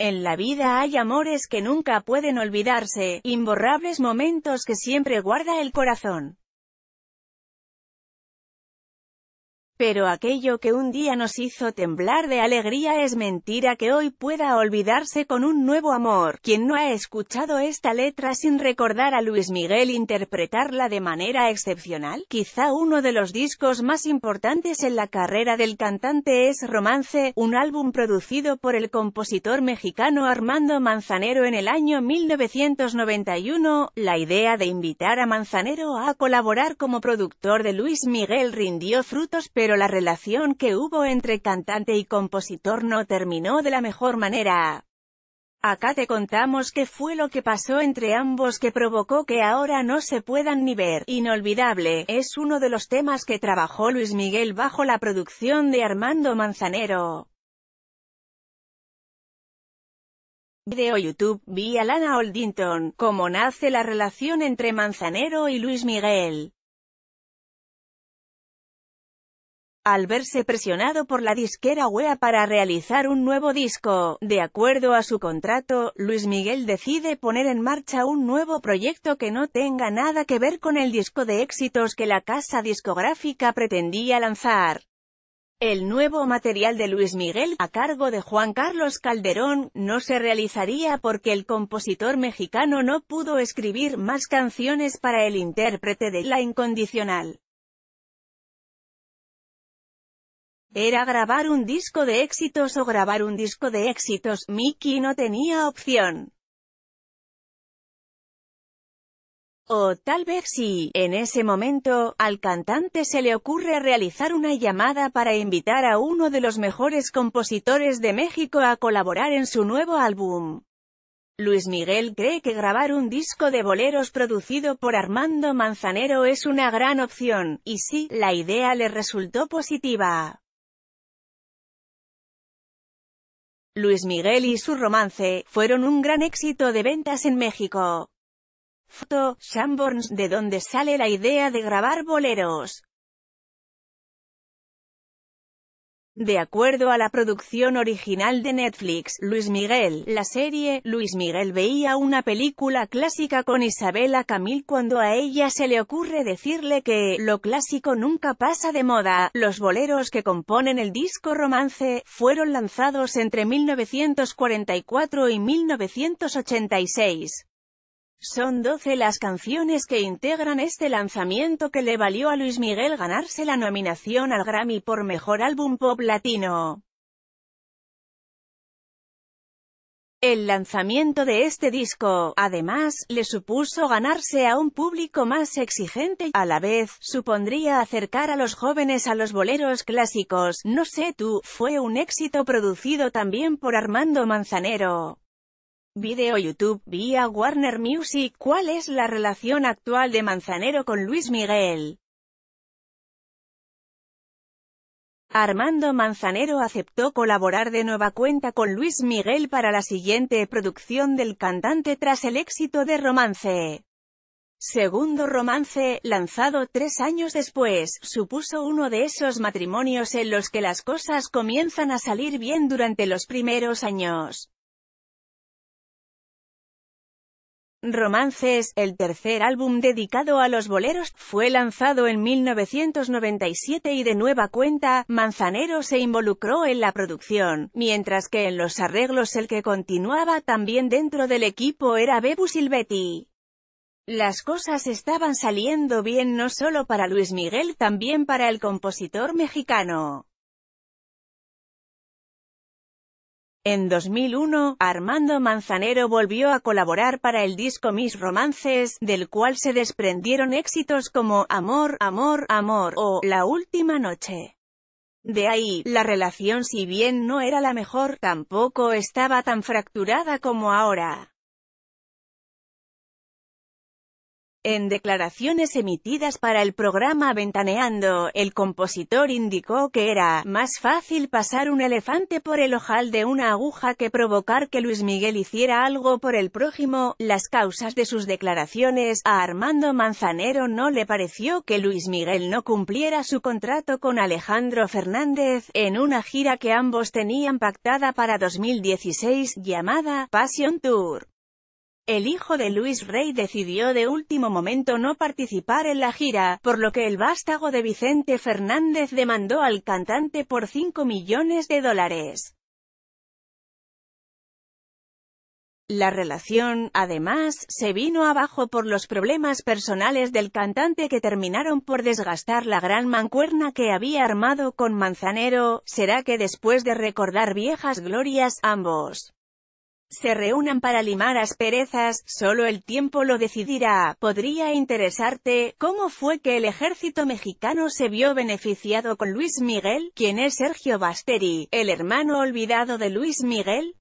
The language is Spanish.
En la vida hay amores que nunca pueden olvidarse, imborrables momentos que siempre guarda el corazón. Pero aquello que un día nos hizo temblar de alegría es mentira que hoy pueda olvidarse con un nuevo amor. ¿Quién no ha escuchado esta letra sin recordar a Luis Miguel e interpretarla de manera excepcional, quizá uno de los discos más importantes en la carrera del cantante es Romance, un álbum producido por el compositor mexicano Armando Manzanero en el año 1991. La idea de invitar a Manzanero a colaborar como productor de Luis Miguel rindió frutos pero pero la relación que hubo entre cantante y compositor no terminó de la mejor manera. Acá te contamos qué fue lo que pasó entre ambos que provocó que ahora no se puedan ni ver. Inolvidable, es uno de los temas que trabajó Luis Miguel bajo la producción de Armando Manzanero. Video YouTube, vi a Lana Oldington, cómo nace la relación entre Manzanero y Luis Miguel. al verse presionado por la disquera Wea para realizar un nuevo disco. De acuerdo a su contrato, Luis Miguel decide poner en marcha un nuevo proyecto que no tenga nada que ver con el disco de éxitos que la casa discográfica pretendía lanzar. El nuevo material de Luis Miguel, a cargo de Juan Carlos Calderón, no se realizaría porque el compositor mexicano no pudo escribir más canciones para el intérprete de La Incondicional. Era grabar un disco de éxitos o grabar un disco de éxitos, Mickey no tenía opción. O tal vez sí, en ese momento, al cantante se le ocurre realizar una llamada para invitar a uno de los mejores compositores de México a colaborar en su nuevo álbum. Luis Miguel cree que grabar un disco de boleros producido por Armando Manzanero es una gran opción, y sí, la idea le resultó positiva. Luis Miguel y su romance, fueron un gran éxito de ventas en México. Foto, Sanborns, de donde sale la idea de grabar boleros. De acuerdo a la producción original de Netflix, Luis Miguel, la serie, Luis Miguel veía una película clásica con Isabela Camil cuando a ella se le ocurre decirle que, lo clásico nunca pasa de moda, los boleros que componen el disco Romance, fueron lanzados entre 1944 y 1986. Son 12 las canciones que integran este lanzamiento que le valió a Luis Miguel ganarse la nominación al Grammy por Mejor Álbum Pop Latino. El lanzamiento de este disco, además, le supuso ganarse a un público más exigente y, a la vez, supondría acercar a los jóvenes a los boleros clásicos. No sé tú, fue un éxito producido también por Armando Manzanero. Video YouTube, vía Warner Music ¿Cuál es la relación actual de Manzanero con Luis Miguel? Armando Manzanero aceptó colaborar de nueva cuenta con Luis Miguel para la siguiente producción del cantante tras el éxito de Romance. Segundo romance, lanzado tres años después, supuso uno de esos matrimonios en los que las cosas comienzan a salir bien durante los primeros años. Romances, el tercer álbum dedicado a los boleros, fue lanzado en 1997 y de nueva cuenta, Manzanero se involucró en la producción, mientras que en los arreglos el que continuaba también dentro del equipo era Bebu Silvetti. Las cosas estaban saliendo bien no solo para Luis Miguel, también para el compositor mexicano. En 2001, Armando Manzanero volvió a colaborar para el disco Mis Romances, del cual se desprendieron éxitos como Amor, Amor, Amor o La Última Noche. De ahí, la relación si bien no era la mejor, tampoco estaba tan fracturada como ahora. En declaraciones emitidas para el programa Ventaneando, el compositor indicó que era más fácil pasar un elefante por el ojal de una aguja que provocar que Luis Miguel hiciera algo por el prójimo. Las causas de sus declaraciones a Armando Manzanero no le pareció que Luis Miguel no cumpliera su contrato con Alejandro Fernández, en una gira que ambos tenían pactada para 2016, llamada Passion Tour. El hijo de Luis Rey decidió de último momento no participar en la gira, por lo que el vástago de Vicente Fernández demandó al cantante por 5 millones de dólares. La relación, además, se vino abajo por los problemas personales del cantante que terminaron por desgastar la gran mancuerna que había armado con Manzanero, será que después de recordar viejas glorias, ambos se reúnan para limar asperezas, solo el tiempo lo decidirá. Podría interesarte, ¿cómo fue que el ejército mexicano se vio beneficiado con Luis Miguel? quien es Sergio Basteri, el hermano olvidado de Luis Miguel?